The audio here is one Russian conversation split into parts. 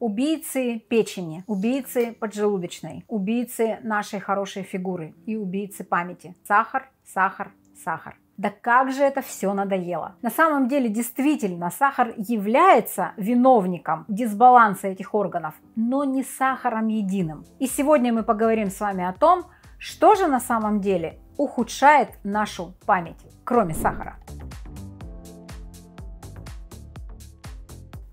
Убийцы печени, убийцы поджелудочной, убийцы нашей хорошей фигуры и убийцы памяти. Сахар, сахар, сахар. Да как же это все надоело. На самом деле, действительно, сахар является виновником дисбаланса этих органов, но не сахаром единым. И сегодня мы поговорим с вами о том, что же на самом деле ухудшает нашу память, кроме сахара.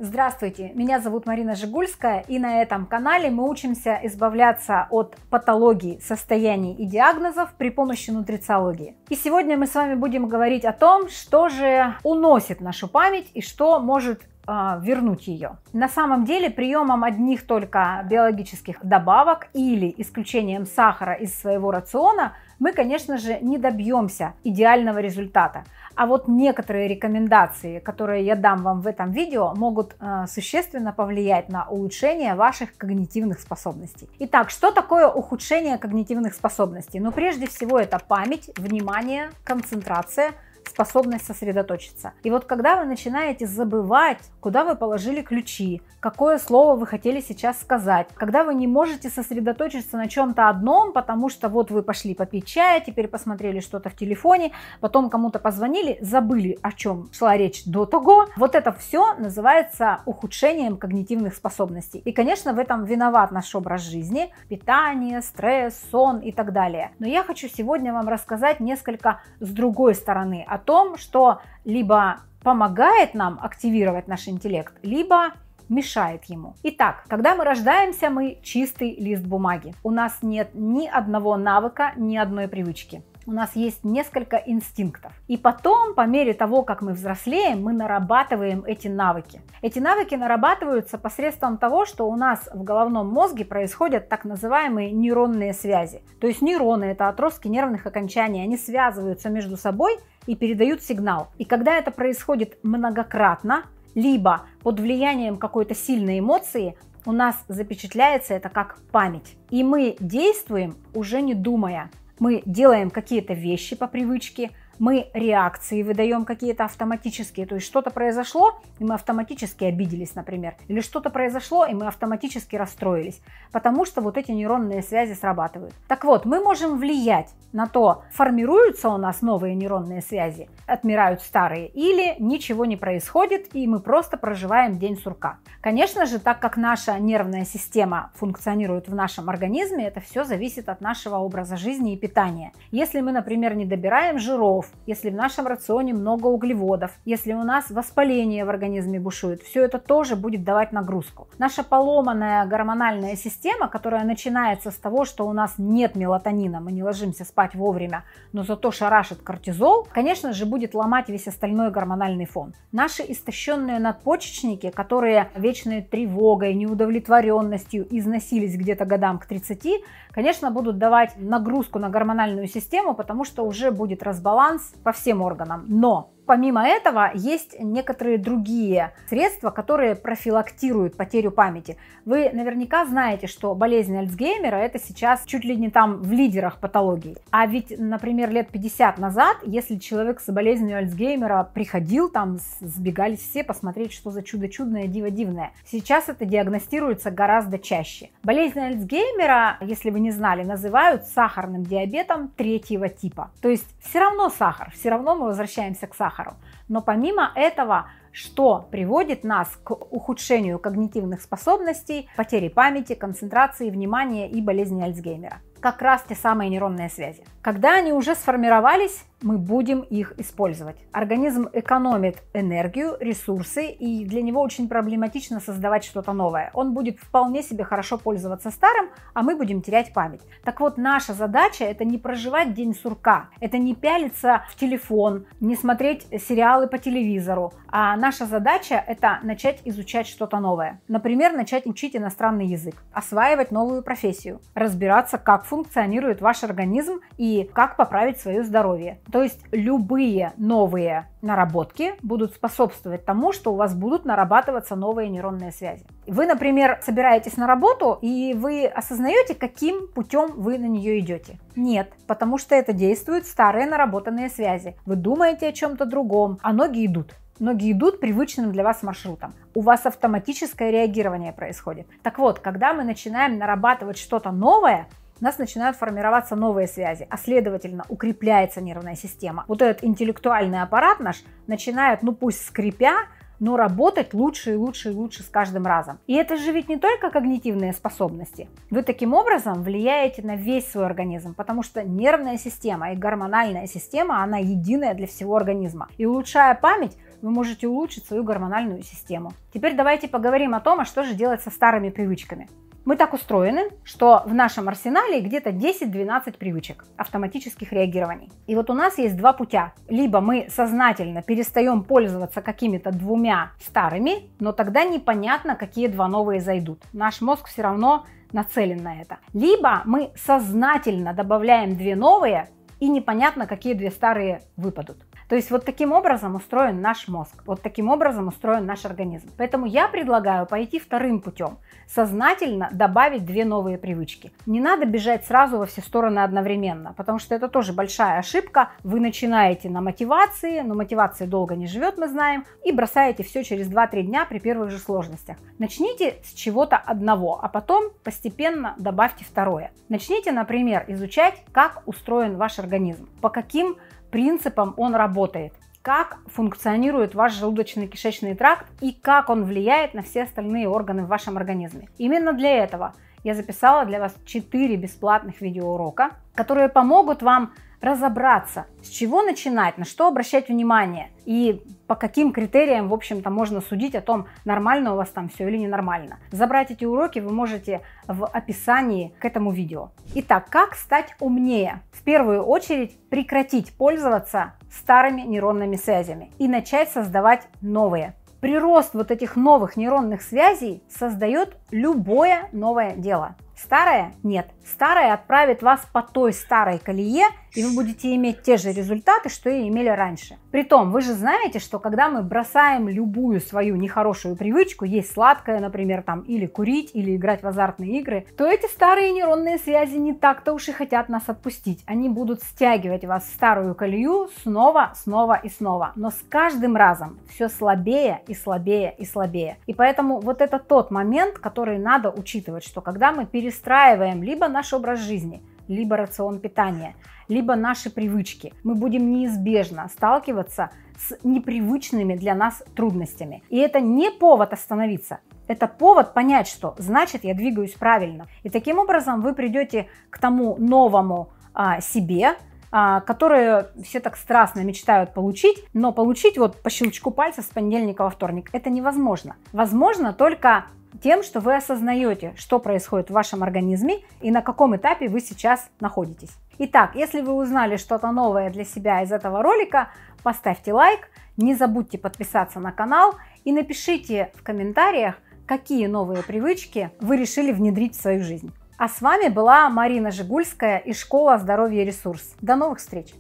Здравствуйте, меня зовут Марина Жигульская, и на этом канале мы учимся избавляться от патологий, состояний и диагнозов при помощи нутрициологии. И сегодня мы с вами будем говорить о том, что же уносит нашу память и что может Э, вернуть ее. На самом деле приемом одних только биологических добавок или исключением сахара из своего рациона мы, конечно же, не добьемся идеального результата. А вот некоторые рекомендации, которые я дам вам в этом видео, могут э, существенно повлиять на улучшение ваших когнитивных способностей. Итак, что такое ухудшение когнитивных способностей? Ну, прежде всего, это память, внимание, концентрация – способность сосредоточиться. И вот когда вы начинаете забывать, куда вы положили ключи, какое слово вы хотели сейчас сказать, когда вы не можете сосредоточиться на чем-то одном, потому что вот вы пошли попить чай, теперь посмотрели что-то в телефоне, потом кому-то позвонили, забыли, о чем шла речь до того, вот это все называется ухудшением когнитивных способностей. И, конечно, в этом виноват наш образ жизни, питание, стресс, сон и так далее. Но я хочу сегодня вам рассказать несколько с другой стороны о том, что либо помогает нам активировать наш интеллект, либо мешает ему. Итак, когда мы рождаемся, мы чистый лист бумаги. У нас нет ни одного навыка, ни одной привычки у нас есть несколько инстинктов. И потом, по мере того, как мы взрослеем, мы нарабатываем эти навыки. Эти навыки нарабатываются посредством того, что у нас в головном мозге происходят так называемые нейронные связи. То есть нейроны – это отростки нервных окончаний, они связываются между собой и передают сигнал. И когда это происходит многократно, либо под влиянием какой-то сильной эмоции, у нас запечатляется это как память. И мы действуем уже не думая мы делаем какие-то вещи по привычке, мы реакции выдаем какие-то автоматические, то есть что-то произошло, и мы автоматически обиделись, например, или что-то произошло, и мы автоматически расстроились, потому что вот эти нейронные связи срабатывают. Так вот, мы можем влиять на то, формируются у нас новые нейронные связи, отмирают старые, или ничего не происходит, и мы просто проживаем день сурка. Конечно же, так как наша нервная система функционирует в нашем организме, это все зависит от нашего образа жизни и питания. Если мы, например, не добираем жиров, жиров, если в нашем рационе много углеводов, если у нас воспаление в организме бушует, все это тоже будет давать нагрузку. Наша поломанная гормональная система, которая начинается с того, что у нас нет мелатонина, мы не ложимся спать вовремя, но зато шарашит кортизол, конечно же, будет ломать весь остальной гормональный фон. Наши истощенные надпочечники, которые вечной тревогой, неудовлетворенностью износились где-то годам к 30, конечно, будут давать нагрузку на гормональную систему, потому что уже будет разбаланс баланс по всем органам. Но Помимо этого, есть некоторые другие средства, которые профилактируют потерю памяти. Вы наверняка знаете, что болезнь Альцгеймера это сейчас чуть ли не там в лидерах патологий. А ведь, например, лет 50 назад, если человек с болезнью Альцгеймера приходил, там сбегались все посмотреть, что за чудо чудное, диво дивное. Сейчас это диагностируется гораздо чаще. Болезнь Альцгеймера, если вы не знали, называют сахарным диабетом третьего типа. То есть все равно сахар, все равно мы возвращаемся к сахару сахару. Но помимо этого, что приводит нас к ухудшению когнитивных способностей, потере памяти, концентрации внимания и болезни Альцгеймера. Как раз те самые нейронные связи. Когда они уже сформировались, мы будем их использовать. Организм экономит энергию, ресурсы, и для него очень проблематично создавать что-то новое. Он будет вполне себе хорошо пользоваться старым, а мы будем терять память. Так вот, наша задача это не проживать день сурка, это не пялиться в телефон, не смотреть сериалы по телевизору, а наша задача это начать изучать что-то новое. Например, начать учить иностранный язык, осваивать новую профессию, разбираться, как функционирует ваш организм и как поправить свое здоровье то есть любые новые наработки будут способствовать тому, что у вас будут нарабатываться новые нейронные связи. Вы, например, собираетесь на работу, и вы осознаете, каким путем вы на нее идете. Нет, потому что это действуют старые наработанные связи. Вы думаете о чем-то другом, а ноги идут ноги идут привычным для вас маршрутом. У вас автоматическое реагирование происходит. Так вот, когда мы начинаем нарабатывать что-то новое, у нас начинают формироваться новые связи, а следовательно укрепляется нервная система. Вот этот интеллектуальный аппарат наш начинает, ну пусть скрипя, но работать лучше и лучше и лучше с каждым разом. И это же ведь не только когнитивные способности. Вы таким образом влияете на весь свой организм, потому что нервная система и гормональная система, она единая для всего организма. И улучшая память, вы можете улучшить свою гормональную систему. Теперь давайте поговорим о том, а что же делать со старыми привычками. Мы так устроены, что в нашем арсенале где-то 10-12 привычек автоматических реагирований. И вот у нас есть два путя. Либо мы сознательно перестаем пользоваться какими-то двумя старыми, но тогда непонятно, какие два новые зайдут. Наш мозг все равно нацелен на это. Либо мы сознательно добавляем две новые, и непонятно, какие две старые выпадут. То есть вот таким образом устроен наш мозг, вот таким образом устроен наш организм. Поэтому я предлагаю пойти вторым путем, сознательно добавить две новые привычки. Не надо бежать сразу во все стороны одновременно, потому что это тоже большая ошибка. Вы начинаете на мотивации, но мотивация долго не живет, мы знаем, и бросаете все через 2-3 дня при первых же сложностях. Начните с чего-то одного, а потом постепенно добавьте второе. Начните, например, изучать, как устроен ваш организм организм, по каким принципам он работает, как функционирует ваш желудочно-кишечный тракт и как он влияет на все остальные органы в вашем организме. Именно для этого я записала для вас 4 бесплатных видеоурока, которые помогут вам разобраться, с чего начинать, на что обращать внимание и по каким критериям, в общем-то, можно судить о том, нормально у вас там все или ненормально. Забрать эти уроки вы можете в описании к этому видео. Итак, как стать умнее? В первую очередь прекратить пользоваться старыми нейронными связями и начать создавать новые. Прирост вот этих новых нейронных связей создает любое новое дело. Старое – нет. Старое отправит вас по той старой колее, и вы будете иметь те же результаты, что и имели раньше. Притом, вы же знаете, что когда мы бросаем любую свою нехорошую привычку, есть сладкое, например, там, или курить, или играть в азартные игры, то эти старые нейронные связи не так-то уж и хотят нас отпустить. Они будут стягивать вас в старую колею снова, снова и снова. Но с каждым разом все слабее и слабее и слабее. И поэтому вот это тот момент, который надо учитывать, что когда мы перестраиваем либо наш образ жизни, либо рацион питания, либо наши привычки. Мы будем неизбежно сталкиваться с непривычными для нас трудностями. И это не повод остановиться, это повод понять, что значит я двигаюсь правильно. И таким образом вы придете к тому новому а, себе, а, которые все так страстно мечтают получить, но получить вот по щелчку пальца с понедельника во вторник это невозможно. Возможно только тем, что вы осознаете, что происходит в вашем организме и на каком этапе вы сейчас находитесь. Итак, если вы узнали что-то новое для себя из этого ролика, поставьте лайк, не забудьте подписаться на канал и напишите в комментариях, какие новые привычки вы решили внедрить в свою жизнь. А с вами была Марина Жигульская из Школы здоровья ресурс. До новых встреч!